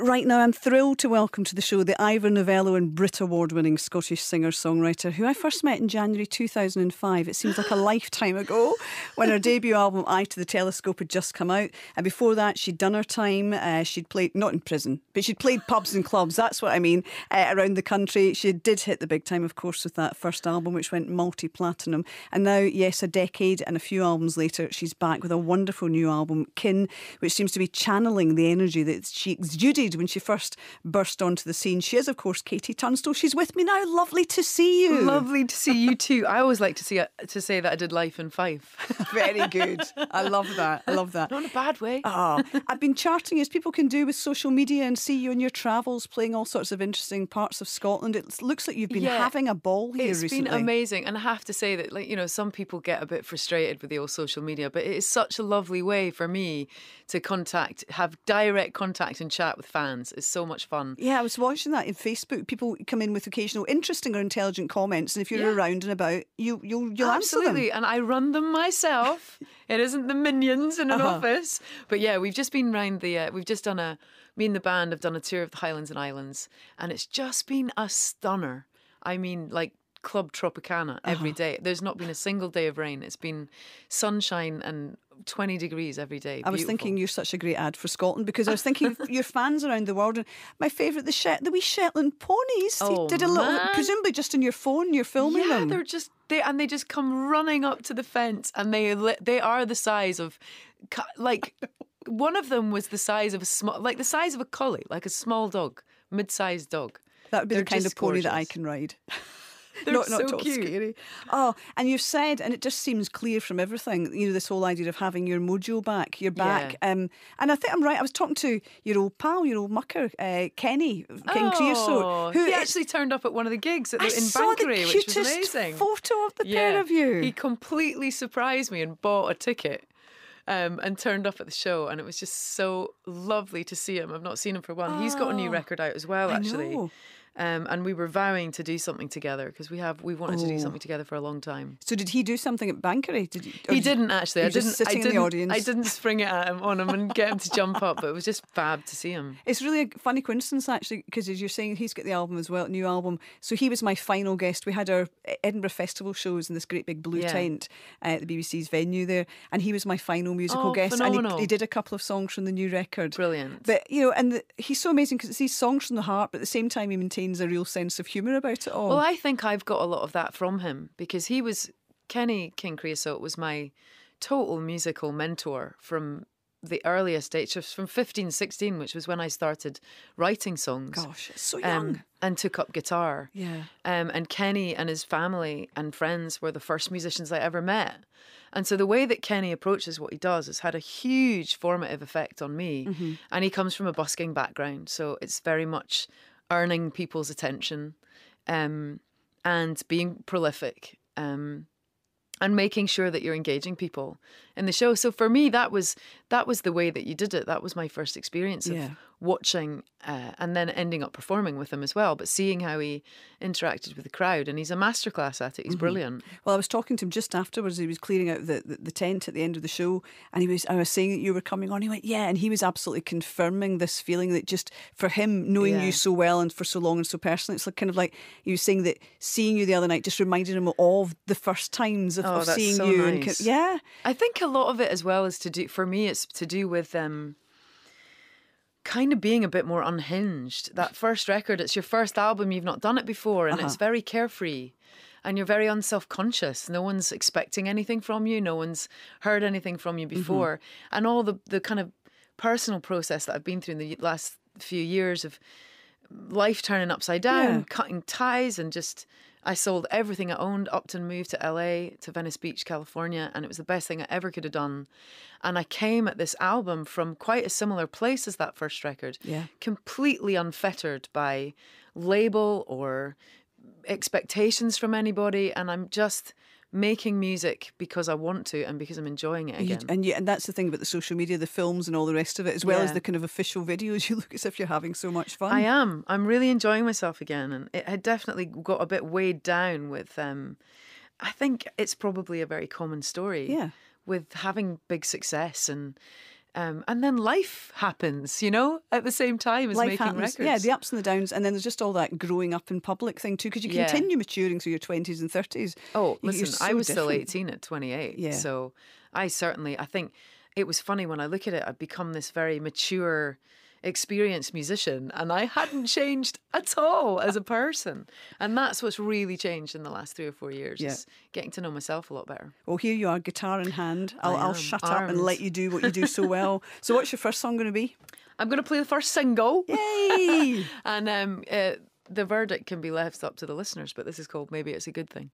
Right now, I'm thrilled to welcome to the show the Ivor Novello and Brit Award winning Scottish singer songwriter who I first met in January 2005. It seems like a lifetime ago when her debut album, Eye to the Telescope, had just come out. And before that, she'd done her time. Uh, she'd played, not in prison, but she'd played pubs and clubs, that's what I mean, uh, around the country. She did hit the big time, of course, with that first album, which went multi platinum. And now, yes, a decade and a few albums later, she's back with a wonderful new album, Kin, which seems to be channeling the energy that she exuded when she first burst onto the scene. She is, of course, Katie Tunstall. She's with me now. Lovely to see you. Lovely to see you too. I always like to see uh, to say that I did Life in Five. Very good. I love that. I love that. Not in a bad way. Oh, I've been charting as people can do with social media and see you on your travels playing all sorts of interesting parts of Scotland. It looks like you've been yeah, having a ball here it's recently. It's been amazing, and I have to say that, like you know, some people get a bit frustrated with the old social media, but it is such a lovely way for me to contact, have direct contact and chat with fans is so much fun. Yeah, I was watching that in Facebook. People come in with occasional interesting or intelligent comments, and if you're yeah. around and about, you you'll you'll absolutely. Answer them. And I run them myself. it isn't the minions in an uh-huh. office, but yeah, we've just been round the. Uh, we've just done a. Me and the band have done a tour of the Highlands and Islands, and it's just been a stunner. I mean, like Club Tropicana every uh-huh. day. There's not been a single day of rain. It's been sunshine and 20 degrees every day. Beautiful. I was thinking you're such a great ad for Scotland because I was thinking your fans around the world. And my favourite, the, the wee Shetland ponies. Oh, did a little, man. presumably just on your phone, you're filming yeah, them. Yeah, they're just, they, and they just come running up to the fence and they, they are the size of, like, one of them was the size of a small, like the size of a collie, like a small dog, mid sized dog. That would be they're the kind of pony gorgeous. that I can ride. They're not, so not cute. Scary. Oh, and you've said, and it just seems clear from everything, you know, this whole idea of having your mojo back, your back. Yeah. Um, and I think I'm right. I was talking to your old pal, your old mucker, uh, Kenny, King oh, Creosote. Who he actually turned up at one of the gigs at the, I in saw the cutest which was amazing. photo of the yeah. pair of you. He completely surprised me and bought a ticket. Um, and turned up at the show, and it was just so lovely to see him. I've not seen him for one. Oh, He's got a new oh, record out as well, I actually. Know. Um, and we were vowing to do something together because we have we wanted oh. to do something oh. together for a long time. So did he do something at Bankery? Did he didn't actually. I didn't. I didn't, I didn't spring it at him on him and get him to jump up. But it was just fab to see him. It's really a funny coincidence actually because as you're saying, he's got the album as well, new album. So he was my final guest. We had our Edinburgh Festival shows in this great big blue yeah. tent uh, at the BBC's venue there, and he was my final musical oh, guest. Phenomenal. And he, he, did a couple of songs from the new record. Brilliant. But you know, and the, he's so amazing because it's these songs from the heart, but at the same time he maintains a real sense of humour about it all. Well, I think I've got a lot of that from him because he was Kenny King Creosote was my total musical mentor from the earliest age, from 15, 16, which was when I started writing songs. Gosh, so um, young. Um, and took up guitar. Yeah. Um, and Kenny and his family and friends were the first musicians I ever met. And so the way that Kenny approaches what he does has had a huge formative effect on me. Mm -hmm. And he comes from a busking background. So it's very much earning people's attention um, and being prolific um, and making sure that you're engaging people in the show. So for me, that was that was the way that you did it. That was my first experience of yeah watching uh, and then ending up performing with him as well, but seeing how he interacted with the crowd. And he's a masterclass at it. He's mm-hmm. brilliant. Well, I was talking to him just afterwards. He was clearing out the, the, the, tent at the end of the show, and he was. I was saying that you were coming on. He went, yeah, and he was absolutely confirming this feeling that just for him knowing yeah. you so well and for so long and so personally, it's like kind of like he was saying that seeing you the other night just reminded him of the first times of, oh, of seeing so you. Nice. And, yeah, I think a lot of it as well is to do for me. It's to do with um, kind of being a bit more unhinged. That first record, it's your first album, you've not done it before, and uh-huh. it's very carefree. And you're very unself conscious. No one's expecting anything from you. No one's heard anything from you mm-hmm. before. Mm-hmm. And all the, the kind of personal process that I've been through in the last few years of life turning upside down, yeah. cutting ties, and just I sold everything I owned, upped and moved to LA, to Venice Beach, California, and it was the best thing I ever could have done. And I came at this album from quite a similar place as that first record, yeah. completely unfettered by label or expectations from anybody. And I'm just making music because I want to and because I'm enjoying it again. You, and, yeah, and that's the thing about the social media, the films and all the rest of it, as well yeah. as the kind of official videos. You look as if you're having so much fun. I am. I'm really enjoying myself again, and it had definitely got a bit weighed down with. Um, I think it's probably a very common story. Yeah. With having big success and um, and then life happens, you know, at the same time as life making happens. records. Yeah, the ups and the downs. And then there's just all that growing up in public thing too, because you yeah. continue maturing through your 20s and 30s. Oh, listen, so I was different. still 18 at 28. Yeah. So I certainly, I think it was funny when I look at it, I've become this very mature experienced musician and I hadn't changed at all as a person. And that's what's really changed in the last three or four years yeah. is getting to know myself a lot better. Well, oh, here you are, guitar in hand. I'll, I'll shut up and let you do what you do so well. so, what's your first song going to be? I'm going to play the first single. Yay! and um, uh, the verdict can be left up to the listeners, but this is called Maybe It's a Good Thing.